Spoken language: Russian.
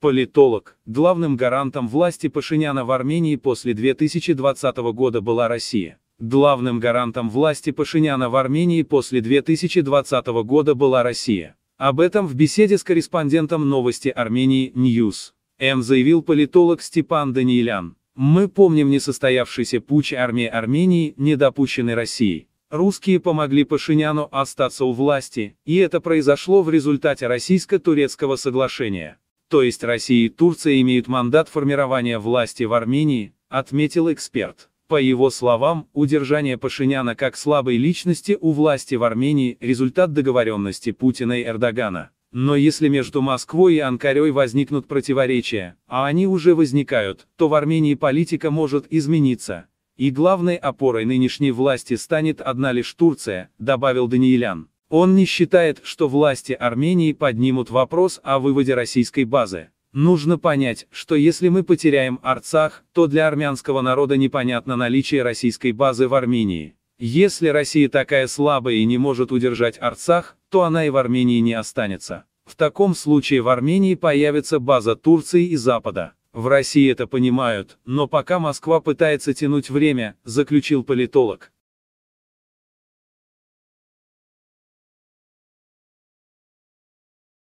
Политолог. Главным гарантом власти Пашиняна в Армении после 2020 года была Россия. Главным гарантом власти Пашиняна в Армении после 2020 года была Россия. Об этом в беседе с корреспондентом новости Армении News М заявил политолог Степан Даниилян. Мы помним несостоявшийся путь армии Армении, недопущенный Россией. Русские помогли Пашиняну остаться у власти, и это произошло в результате российско-турецкого соглашения то есть Россия и Турция имеют мандат формирования власти в Армении, отметил эксперт. По его словам, удержание Пашиняна как слабой личности у власти в Армении – результат договоренности Путина и Эрдогана. Но если между Москвой и Анкарой возникнут противоречия, а они уже возникают, то в Армении политика может измениться. И главной опорой нынешней власти станет одна лишь Турция, добавил Даниилян. Он не считает, что власти Армении поднимут вопрос о выводе российской базы. Нужно понять, что если мы потеряем Арцах, то для армянского народа непонятно наличие российской базы в Армении. Если Россия такая слабая и не может удержать Арцах, то она и в Армении не останется. В таком случае в Армении появится база Турции и Запада. В России это понимают, но пока Москва пытается тянуть время, заключил политолог,